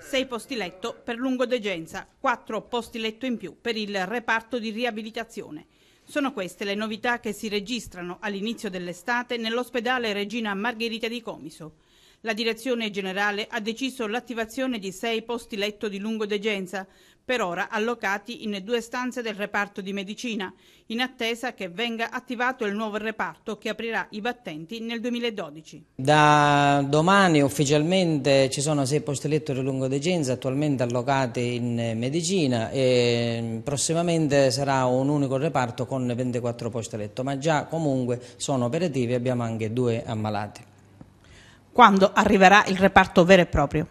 6 posti letto per lungodegenza, 4 posti letto in più per il reparto di riabilitazione. Sono queste le novità che si registrano all'inizio dell'estate nell'ospedale Regina Margherita di Comiso. La Direzione Generale ha deciso l'attivazione di sei posti letto di lungodegenza, per ora allocati in due stanze del reparto di medicina, in attesa che venga attivato il nuovo reparto che aprirà i battenti nel 2012. Da domani ufficialmente ci sono sei posti letto di lungodegenza attualmente allocati in medicina e prossimamente sarà un unico reparto con 24 posti letto, ma già comunque sono operativi e abbiamo anche due ammalati quando arriverà il reparto vero e proprio?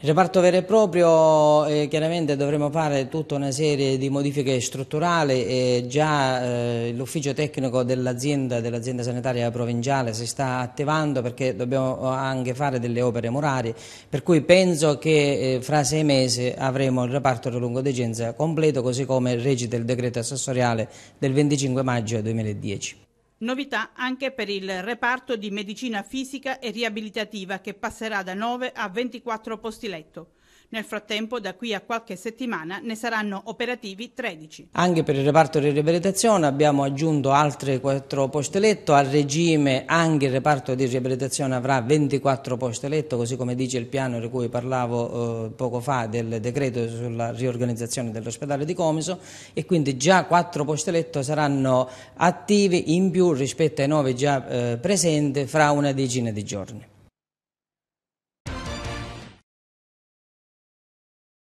Il reparto vero e proprio eh, chiaramente dovremo fare tutta una serie di modifiche strutturali e già eh, l'ufficio tecnico dell'azienda dell sanitaria provinciale si sta attivando perché dobbiamo eh, anche fare delle opere murarie per cui penso che eh, fra sei mesi avremo il reparto di lungodegenza completo così come recita il decreto assessoriale del 25 maggio 2010. Novità anche per il reparto di medicina fisica e riabilitativa che passerà da 9 a 24 posti letto. Nel frattempo, da qui a qualche settimana ne saranno operativi 13. Anche per il reparto di riabilitazione abbiamo aggiunto altre 4 poste letto. Al regime anche il reparto di riabilitazione avrà 24 poste letto, così come dice il piano di cui parlavo eh, poco fa del decreto sulla riorganizzazione dell'ospedale di Comiso e quindi già 4 poste letto saranno attivi in più rispetto ai 9 già eh, presenti fra una decina di giorni.